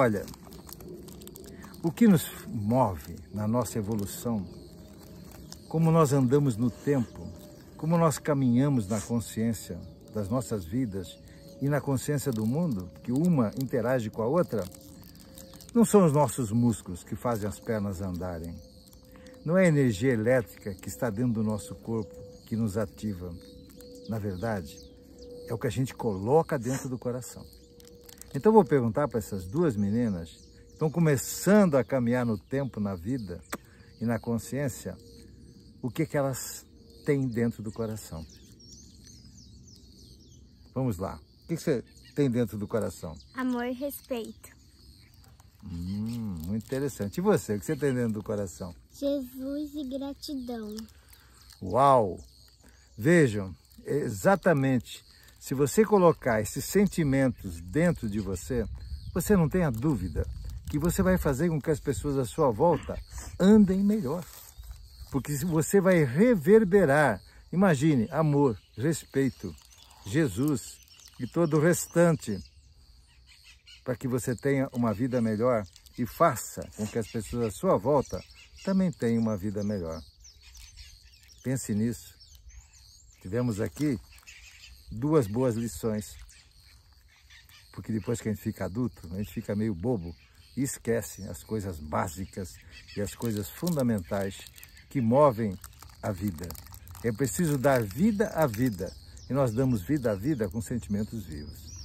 Olha, o que nos move na nossa evolução, como nós andamos no tempo, como nós caminhamos na consciência das nossas vidas e na consciência do mundo, que uma interage com a outra, não são os nossos músculos que fazem as pernas andarem. Não é a energia elétrica que está dentro do nosso corpo que nos ativa. Na verdade, é o que a gente coloca dentro do coração. Então vou perguntar para essas duas meninas que estão começando a caminhar no tempo, na vida e na consciência, o que, que elas têm dentro do coração. Vamos lá. O que, que você tem dentro do coração? Amor e respeito. Hum, muito interessante. E você, o que você tem dentro do coração? Jesus e gratidão. Uau! Vejam, é exatamente se você colocar esses sentimentos dentro de você, você não tenha dúvida que você vai fazer com que as pessoas à sua volta andem melhor. Porque você vai reverberar, imagine, amor, respeito, Jesus e todo o restante, para que você tenha uma vida melhor e faça com que as pessoas à sua volta também tenham uma vida melhor. Pense nisso. Tivemos aqui duas boas lições. Porque depois que a gente fica adulto, a gente fica meio bobo e esquece as coisas básicas e as coisas fundamentais que movem a vida. É preciso dar vida à vida. E nós damos vida à vida com sentimentos vivos.